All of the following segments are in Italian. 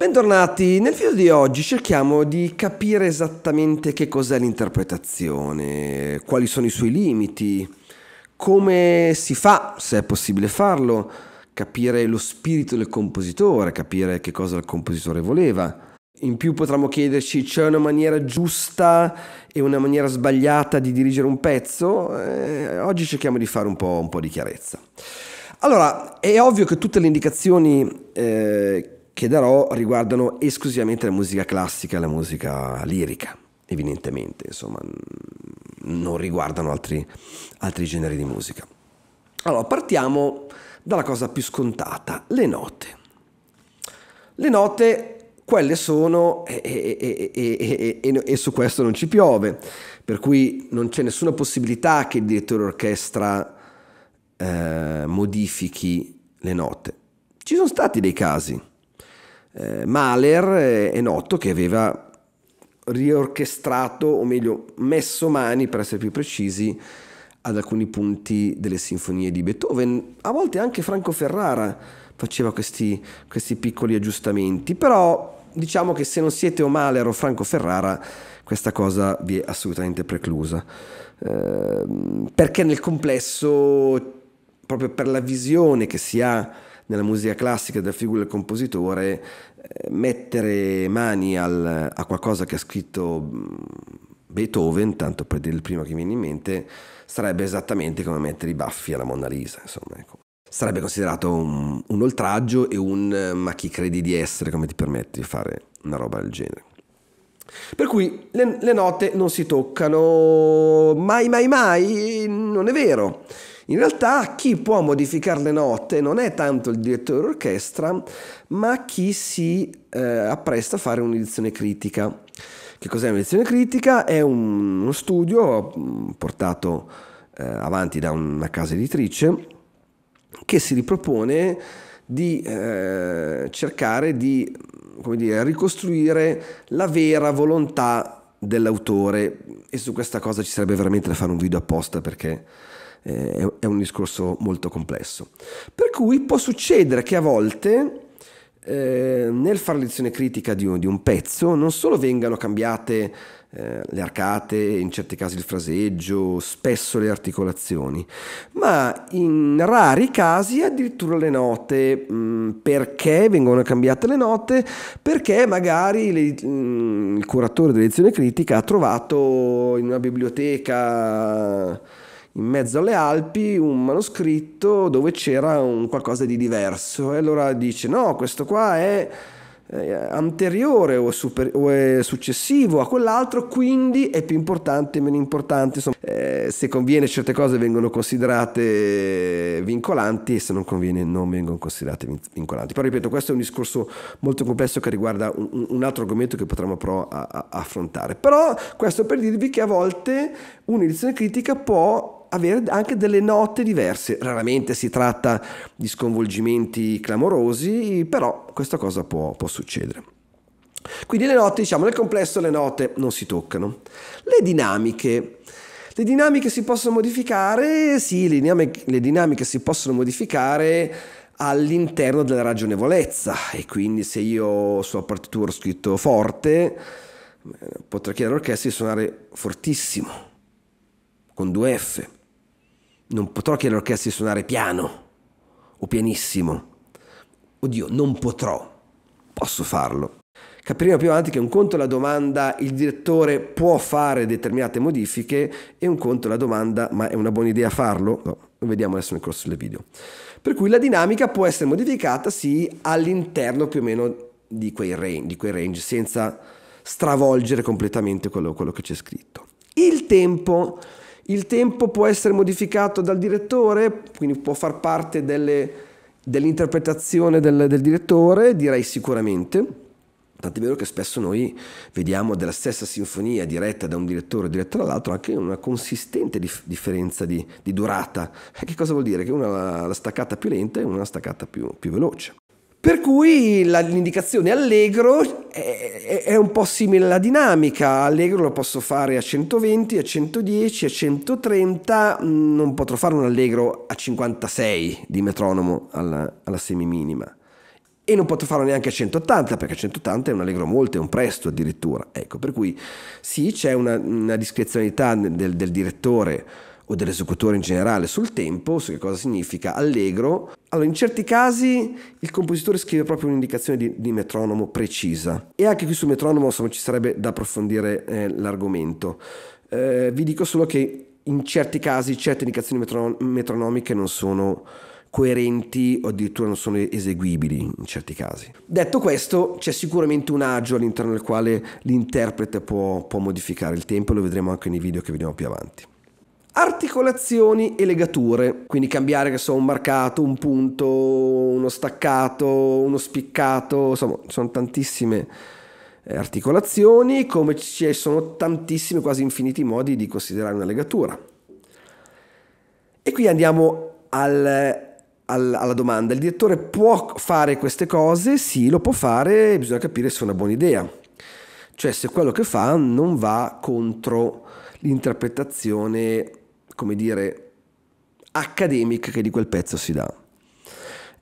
Bentornati, nel video di oggi cerchiamo di capire esattamente che cos'è l'interpretazione, quali sono i suoi limiti, come si fa, se è possibile farlo, capire lo spirito del compositore, capire che cosa il compositore voleva. In più potremmo chiederci c'è una maniera giusta e una maniera sbagliata di dirigere un pezzo? Eh, oggi cerchiamo di fare un po', un po', di chiarezza. Allora, è ovvio che tutte le indicazioni eh, che darò riguardano esclusivamente la musica classica e la musica lirica, evidentemente, insomma, non riguardano altri, altri generi di musica. Allora, partiamo dalla cosa più scontata, le note. Le note, quelle sono, e, e, e, e, su questo non ci piove, per cui non c'è nessuna possibilità che il direttore orchestra eh, modifichi le note. Ci sono stati dei casi, eh, Mahler eh, è noto che aveva riorchestrato, o meglio messo mani, per essere più precisi, ad alcuni punti delle sinfonie di Beethoven. A volte anche Franco Ferrara faceva questi, questi piccoli aggiustamenti, però diciamo che se non siete o Mahler o Franco Ferrara, questa cosa vi è assolutamente preclusa. Eh, perché nel complesso, proprio per la visione che si ha nella musica classica della figura del compositore, eh, mettere mani al, a qualcosa che ha scritto mm, Beethoven, tanto per dire il primo che mi viene in mente, sarebbe esattamente come mettere i baffi alla Mona Lisa, insomma, ecco. Sarebbe considerato un, un oltraggio e un eh, ma chi credi di essere, come ti permetti di fare una roba del genere. Per cui le, le, note non si toccano mai, mai, mai, non è vero. In realtà chi può modificare le note non è tanto il direttore d'orchestra, ma chi si eh, appresta a fare un'edizione critica. Che cos'è un'edizione critica? È un, uno studio mm, portato eh, avanti da una casa editrice che si ripropone di eh, cercare di dire, ricostruire la vera volontà dell'autore e su questa cosa ci sarebbe veramente da fare un video apposta perché eh, è un discorso molto complesso. Per cui può succedere che a volte eh, nel fare lezione critica di un, di un, pezzo non solo vengano cambiate eh, le arcate, in certi casi il fraseggio, spesso le articolazioni, ma in rari casi addirittura le note. Mh, mm, perché vengono cambiate le note? Perché magari le, mh, mm, il curatore della lezione critica ha trovato in una biblioteca in mezzo alle Alpi un manoscritto dove c'era un qualcosa di diverso e allora dice no, questo qua è eh, anteriore o, super, o, è successivo a quell'altro, quindi è più importante o meno importante. Insomma, eh, se conviene certe cose vengono considerate vincolanti e se non conviene non vengono considerate vincolanti. Però ripeto, questo è un discorso molto complesso che riguarda un, un altro argomento che potremmo però a, a, affrontare. Però questo per dirvi che a volte un'edizione critica può avere anche delle note diverse. Raramente si tratta di sconvolgimenti clamorosi, però questa cosa può, può succedere. Quindi le note, diciamo, nel complesso le note non si toccano. Le dinamiche. Le dinamiche si possono modificare? Sì, le dinamiche, le dinamiche si possono modificare all'interno della ragionevolezza e quindi se io sulla partitura ho scritto forte eh, potrei chiedere all'orchestra di suonare fortissimo con due F non potrò chiedere all'orchestra di suonare piano o pianissimo. Oddio, non potrò, posso farlo. Capiremo più avanti che un conto è la domanda il direttore può fare determinate modifiche e un conto è la domanda ma è una buona idea farlo? No, lo vediamo adesso nel corso del video. Per cui la dinamica può essere modificata sì all'interno più o meno di quei range, di quei range senza stravolgere completamente quello, quello che c'è scritto. Il tempo il tempo può essere modificato dal direttore, quindi può far parte delle, dell'interpretazione del, del direttore, direi sicuramente. Tant'è vero che spesso noi vediamo della stessa sinfonia diretta da un direttore o diretta dall'altro anche una consistente dif- differenza di, di durata. Che cosa vuol dire? Che una la staccata più lenta e una la staccata più, più veloce. Per cui la, l'indicazione allegro è, è, un po' simile alla dinamica, allegro lo posso fare a 120, a 110, a 130, mm, non potrò fare un allegro a 56 di metronomo alla, alla semiminima e non potrò farlo neanche a 180 perché 180 è un allegro molto, è un presto addirittura. Ecco, per cui sì, c'è una, una discrezionalità del, del direttore o dell'esecutore in generale sul tempo, su che cosa significa allegro. Allora, in certi casi il compositore scrive proprio un'indicazione di, di metronomo precisa. E anche qui sul metronomo insomma, ci sarebbe da approfondire eh, l'argomento. Eh, vi dico solo che in certi casi certe indicazioni metronomiche non sono coerenti o addirittura non sono eseguibili in certi casi. Detto questo, c'è sicuramente un agio all'interno del quale l'interprete può, può modificare il tempo, lo vedremo anche nei video che vediamo più avanti articolazioni e legature, quindi cambiare che so un marcato, un punto, uno staccato, uno spiccato, insomma sono tantissime eh, articolazioni come ci sono tantissimi quasi infiniti modi di considerare una legatura. E qui andiamo al, al, alla domanda, il direttore può fare queste cose? Sì, lo può fare, bisogna capire se è una buona idea, cioè se quello che fa non va contro l'interpretazione come dire, accademica che di quel pezzo si dà.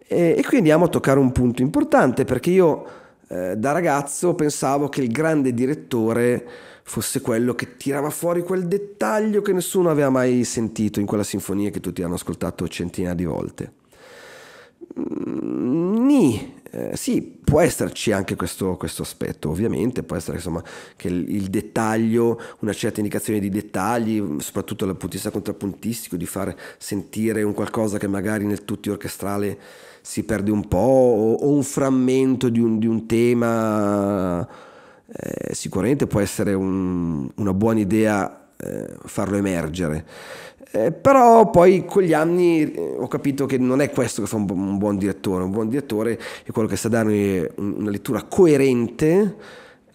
E, e qui andiamo a toccare un punto importante perché io eh, da ragazzo pensavo che il grande direttore fosse quello che tirava fuori quel dettaglio che nessuno aveva mai sentito in quella sinfonia che tutti hanno ascoltato centinaia di volte. Mm, Ni, eh, sì, può esserci anche questo, questo, aspetto, ovviamente, può essere insomma, che il, il, dettaglio, una certa indicazione di dettagli, soprattutto dal punto di vista contrappuntistico, di far sentire un qualcosa che magari nel tutti orchestrale si perde un po', o, o un frammento di un, di un tema, eh, sicuramente può essere un, una buona idea eh, farlo emergere. Eh, però poi con gli anni eh, ho capito che non è questo che fa un, bu- un buon direttore, un buon direttore è quello che sa darmi una lettura coerente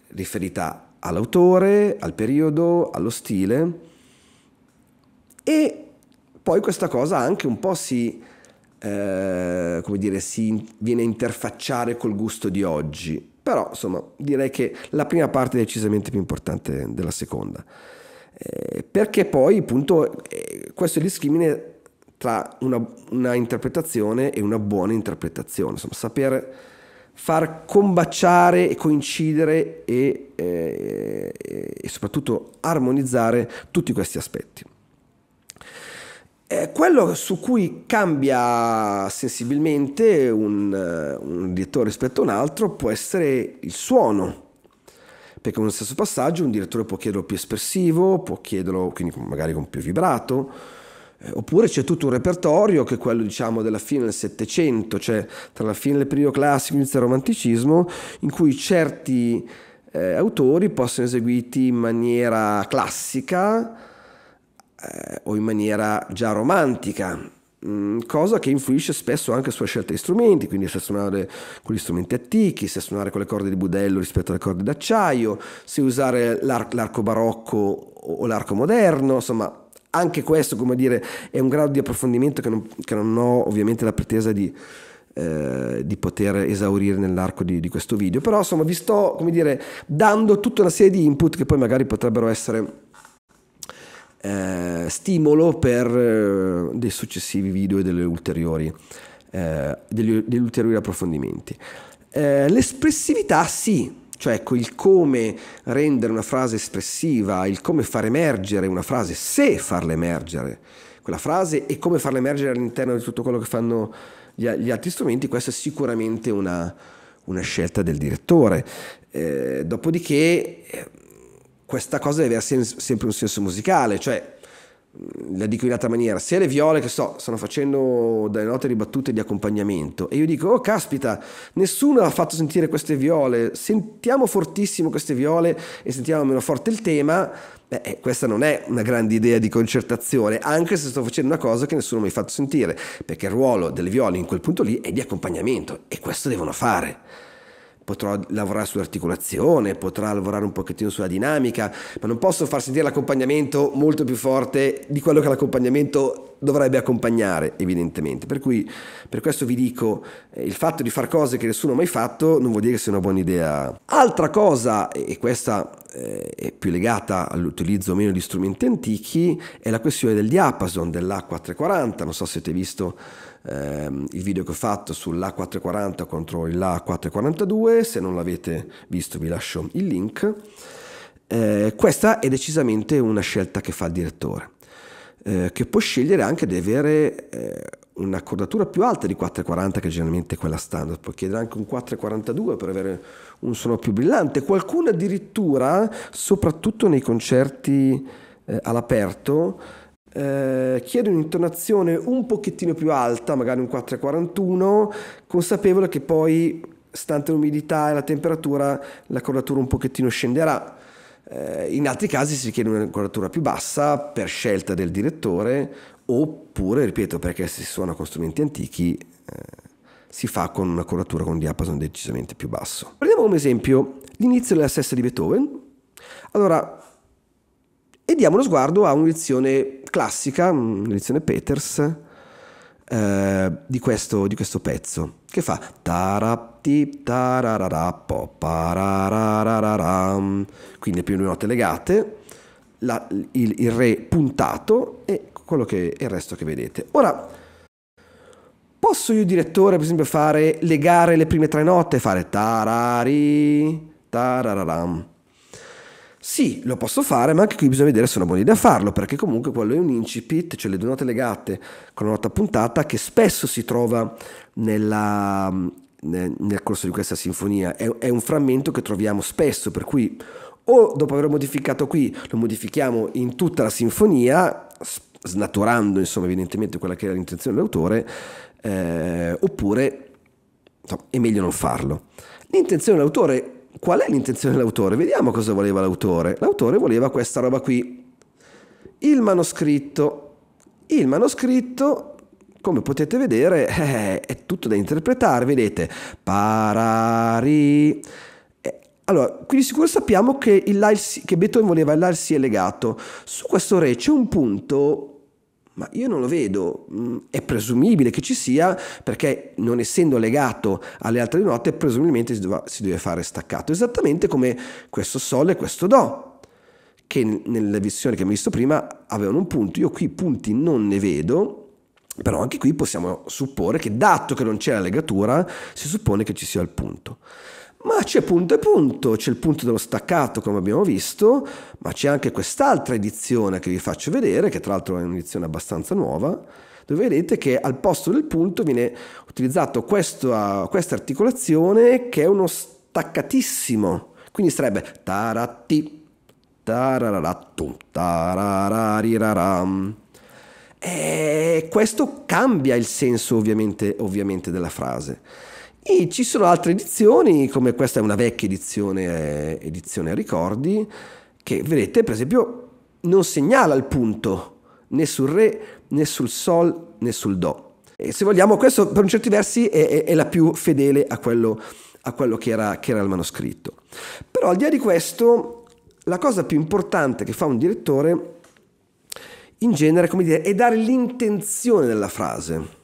riferita all'autore, al periodo, allo stile e poi questa cosa anche un po' si, eh, come dire, si viene a interfacciare col gusto di oggi. Però insomma direi che la prima parte è decisamente più importante della seconda. Eh, perché poi appunto eh, questo è il discrimine tra una, una, interpretazione e una buona interpretazione, insomma saper far combaciare e coincidere e, eh, e soprattutto armonizzare tutti questi aspetti. Eh, quello su cui cambia sensibilmente un, eh, un, direttore rispetto a un altro può essere il suono perché con lo stesso passaggio un direttore può chiederlo più espressivo, può chiederlo quindi magari con più vibrato, eh, oppure c'è tutto un repertorio che è quello diciamo della fine del Settecento, cioè tra la fine del periodo classico e l'inizio del romanticismo, in cui certi eh, autori possono eseguiti in maniera classica eh, o in maniera già romantica Mm, cosa che influisce spesso anche sulla scelta di strumenti, quindi se suonare con gli strumenti antichi, se suonare con le corde di budello rispetto alle corde d'acciaio, se usare l'ar- l'arco barocco o l'arco moderno, insomma anche questo come dire è un grado di approfondimento che non, che non ho ovviamente la pretesa di, eh, di poter esaurire nell'arco di, di, questo video, però insomma vi sto come dire dando tutta una serie di input che poi magari potrebbero essere eh, stimolo per eh, dei successivi video e delle ulteriori, eh, degli, degli, ulteriori approfondimenti. Eh, l'espressività sì, cioè ecco, il come rendere una frase espressiva, il come far emergere una frase, se farla emergere quella frase e come farla emergere all'interno di tutto quello che fanno gli, gli altri strumenti, questa è sicuramente una, una scelta del direttore. Eh, dopodiché questa cosa deve avere sempre un senso musicale, cioè la dico in un'altra maniera, se le viole che so stanno facendo delle note ribattute di accompagnamento e io dico oh caspita nessuno ha fatto sentire queste viole sentiamo fortissimo queste viole e sentiamo meno forte il tema beh eh, questa non è una grande idea di concertazione anche se sto facendo una cosa che nessuno mi ha fatto sentire perché il ruolo delle viole in quel punto lì è di accompagnamento e questo devono fare potrò lavorare sull'articolazione, potrà lavorare un pochettino sulla dinamica, ma non posso far sentire l'accompagnamento molto più forte di quello che l'accompagnamento dovrebbe accompagnare, evidentemente. Per cui per questo vi dico, eh, il fatto di fare cose che nessuno ha mai fatto non vuol dire che sia una buona idea. Altra cosa, e questa eh, è più legata all'utilizzo o meno di strumenti antichi, è la questione del diapason dell'A440, non so se avete visto ehm, il video che ho fatto sull'A440 contro l'A442, se non l'avete visto vi lascio il link. Eh, questa è decisamente una scelta che fa il direttore, eh, che può scegliere anche di avere eh, un'accordatura più alta di 440 che generalmente è quella standard, può chiedere anche un 442 per avere un suono più brillante, qualcuno addirittura, soprattutto nei concerti eh, all'aperto, eh, chiedo un'intonazione un pochettino più alta, magari un 4,41, consapevole che poi, stante l'umidità e la temperatura, la cordatura un pochettino scenderà. Eh, in altri casi si chiede una cordatura più bassa per scelta del direttore, oppure, ripeto, perché si suona con strumenti antichi. Eh, si fa con una coratura con un diapason decisamente più basso. Prendiamo un esempio, l'inizio della sesta di Beethoven. Allora, e diamo uno sguardo a un'edizione classica, mm, l'edizione Peters, eh, di, questo, di, questo, pezzo, che fa tarapti tarararapo parararararam, quindi più note legate, la, il, il re puntato e quello che, il resto che vedete. Ora... Posso io direttore, per esempio, fare legare le prime tre note, fare tarari, tarararam. Sì, lo posso fare, ma anche qui bisogna vedere se sono buona idea farlo, perché comunque quello è un incipit, cioè le due note legate con la nota puntata che spesso si trova nella, nel, corso di questa sinfonia. È, è un frammento che troviamo spesso, per cui o dopo averlo modificato qui lo modifichiamo in tutta la sinfonia, snaturando insomma evidentemente quella che era l'intenzione dell'autore, eh, oppure insomma, è meglio non farlo. L'intenzione dell'autore qual è l'intenzione dell'autore? Vediamo cosa voleva l'autore. L'autore voleva questa roba qui, il manoscritto. Il manoscritto come potete vedere eh, è tutto da interpretare, vedete, parari. Eh, allora, qui di sicuro sappiamo che, il, che Beethoven voleva il si è legato. Su questo re c'è un punto ma io non lo vedo, mm, è presumibile che ci sia perché non essendo legato alle altre note presumibilmente si, deve, si deve fare staccato, esattamente come questo Sol e questo Do, che nella visione che abbiamo visto prima avevano un punto, io qui punti non ne vedo, però anche qui possiamo supporre che dato che non c'è la legatura si suppone che ci sia il punto. Ma c'è punto e punto, c'è il punto dello staccato come abbiamo visto, ma c'è anche quest'altra edizione che vi faccio vedere, che tra l'altro è un'edizione abbastanza nuova, dove vedete che al posto del punto viene utilizzato questa, ah, questa articolazione che è uno staccatissimo, quindi sarebbe taratti, tarararattum, tararariraram. E questo cambia il senso ovviamente, ovviamente della frase. E ci sono altre edizioni, come questa è una vecchia edizione, eh, edizione a ricordi, che vedete per esempio non segnala il punto né sul Re, né sul Sol, né sul Do. E se vogliamo, questo per certi versi è, è, è la più fedele a quello, a quello che, era, che era il manoscritto. Però al di là di questo, la cosa più importante che fa un direttore in genere, come dire, è dare l'intenzione della frase.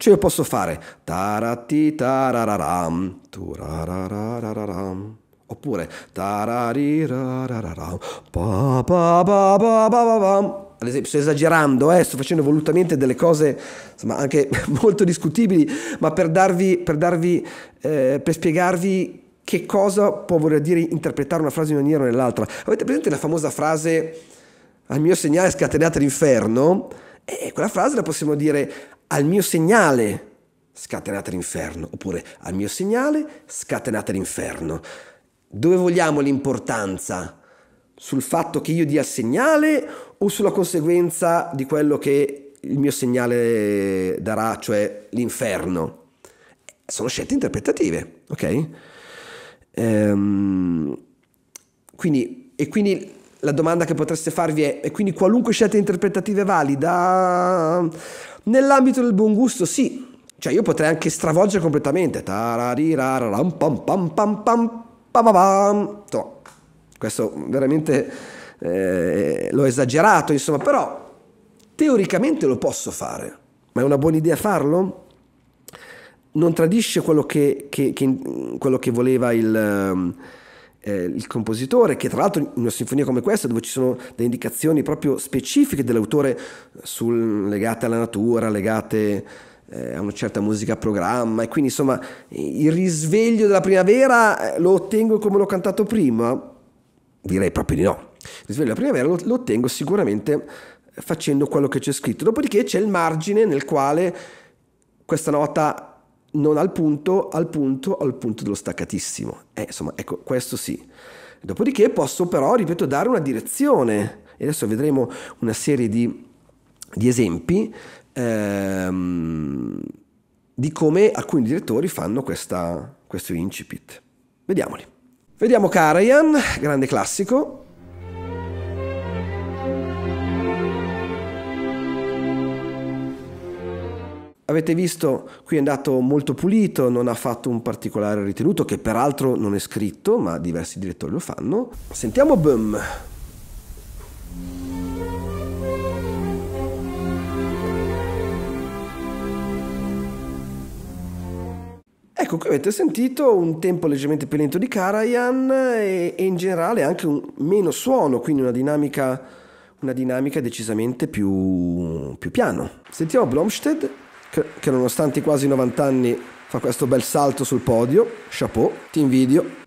Cioè io posso fare tarati tarararam, turararararam, oppure tararirararam, pa pa pa pa pa pa pa ad esempio, sto esagerando, eh, sto facendo volutamente delle cose insomma, anche molto discutibili, ma per, darvi, per, darvi, eh, per spiegarvi che cosa può voler dire interpretare una frase in una maniera o nell'altra. Avete presente la famosa frase al mio segnale scatenate l'inferno? Eh, quella frase la possiamo dire al mio segnale scatenate l'inferno, oppure al mio segnale scatenate l'inferno. Dove vogliamo l'importanza? Sul fatto che io dia il segnale o sulla conseguenza di quello che il mio segnale darà, cioè l'inferno? Sono scelte interpretative, ok? Ehm, quindi, e quindi la domanda che potreste farvi è, e quindi qualunque scelta interpretativa è valida? Nell'ambito del buon gusto sì, cioè io potrei anche stravolgere completamente. Questo veramente eh, l'ho esagerato, insomma, però teoricamente lo posso fare, ma è una buona idea farlo? Non tradisce quello che, che, che, quello che voleva il... Ehm, eh, il compositore, che tra l'altro in una sinfonia come questa, dove ci sono delle indicazioni proprio specifiche dell'autore sul, legate alla natura, legate eh, a una certa musica a programma, e quindi insomma il risveglio della primavera eh, lo ottengo come l'ho cantato prima? Direi proprio di no. Il risveglio della primavera lo, lo ottengo sicuramente facendo quello che c'è scritto. Dopodiché c'è il margine nel quale questa nota non al punto, al punto, al punto dello staccatissimo. Eh, insomma, ecco, questo sì. Dopodiché posso però, ripeto, dare una direzione. E adesso vedremo una serie di, di esempi ehm, di come alcuni direttori fanno questa, questo incipit. Vediamoli. Vediamo Karajan, grande classico, Avete visto, qui è andato molto pulito, non ha fatto un particolare ritenuto, che peraltro non è scritto, ma diversi direttori lo fanno. Sentiamo Boom. Ecco, qui avete sentito un tempo leggermente più lento di Karajan e, e in generale anche un, meno suono, quindi una dinamica, una dinamica decisamente più, più piano. Sentiamo Blomstedt che, che nonostante i quasi 90 anni fa questo bel salto sul podio, chapeau, ti invidio,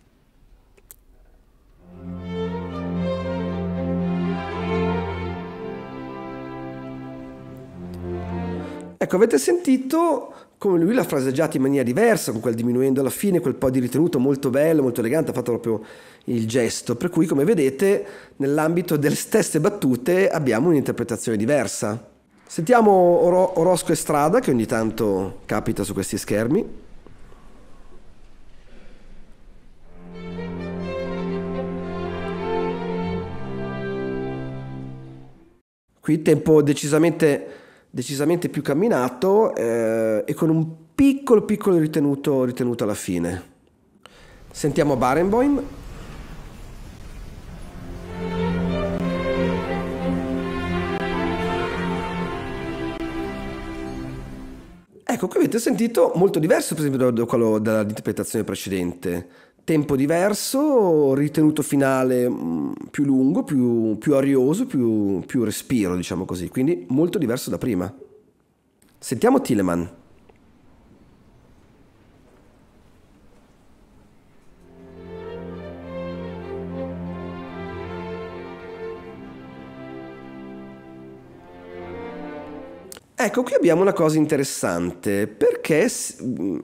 Ecco, avete sentito come lui l'ha fraseggiata in maniera diversa, con quel diminuendo alla fine, quel po' di ritenuto molto bello, molto elegante, ha fatto proprio il gesto. Per cui, come vedete, nell'ambito delle stesse battute abbiamo un'interpretazione diversa. Sentiamo Oro- Orosco Strada che ogni tanto capita su questi schermi. Qui tempo decisamente, decisamente più camminato eh, e con un piccolo piccolo ritenuto, ritenuto alla fine. Sentiamo Barenboim. Ecco, qui avete sentito molto diverso, per esempio, da quello dall'interpretazione precedente. Tempo diverso, ritenuto finale mm, più lungo, più, più arioso, più, più respiro, diciamo così. Quindi molto diverso da prima. Sentiamo Tileman. Ecco, qui abbiamo una cosa interessante, perché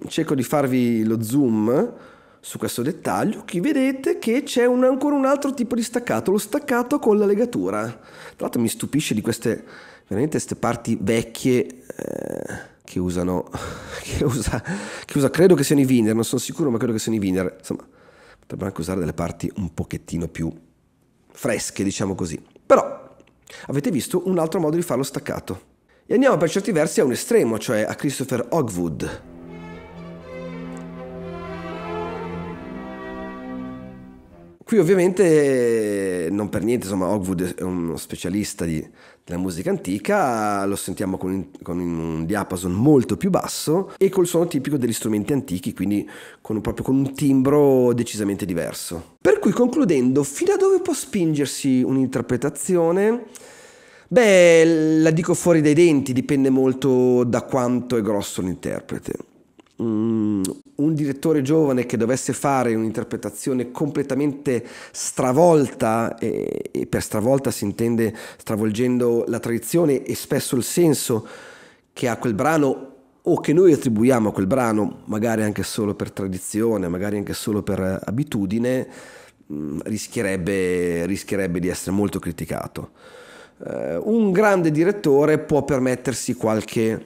cerco di farvi lo zoom su questo dettaglio, qui vedete che c'è un, ancora un altro tipo di staccato, lo staccato con la legatura. Tra l'altro mi stupisce di queste, veramente queste parti vecchie eh, che usano, che usa, che usa, credo che siano i Winder, non sono sicuro, ma credo che siano i Winder. Insomma, potrebbero anche usare delle parti un pochettino più fresche, diciamo così. Però avete visto un altro modo di farlo staccato. E andiamo per certi versi a un estremo, cioè a Christopher Hogwood. Qui ovviamente, non per niente, insomma, Hogwood è uno specialista di, della musica antica, lo sentiamo con, con, un diapason molto più basso e col suono tipico degli strumenti antichi, quindi con, proprio con un timbro decisamente diverso. Per cui concludendo, fino a dove può spingersi un'interpretazione? Beh, la dico fuori dai denti, dipende molto da quanto è grosso l'interprete. Mm, un direttore giovane che dovesse fare un'interpretazione completamente stravolta, e, e per stravolta si intende stravolgendo la tradizione e spesso il senso che ha quel brano o che noi attribuiamo a quel brano, magari anche solo per tradizione, magari anche solo per abitudine, mm, rischierebbe, rischierebbe di essere molto criticato eh, un grande direttore può permettersi qualche,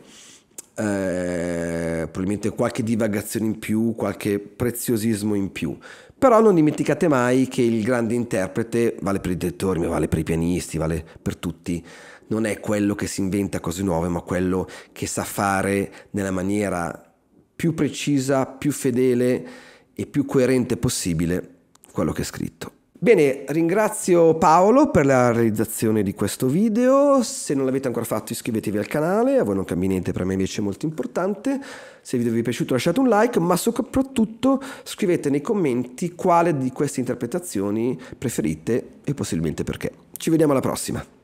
eh, probabilmente qualche divagazione in più, qualche preziosismo in più. Però non dimenticate mai che il grande interprete, vale per i direttori, ma vale per i pianisti, vale per tutti, non è quello che si inventa cose nuove, ma quello che sa fare nella maniera più precisa, più fedele e più coerente possibile quello che è scritto. Bene, ringrazio Paolo per la realizzazione di questo video. Se non l'avete ancora fatto iscrivetevi al canale, a voi non cambia niente, per me invece è molto importante. Se il video vi è piaciuto lasciate un like, ma soprattutto scrivete nei commenti quale di queste interpretazioni preferite e possibilmente perché. Ci vediamo alla prossima!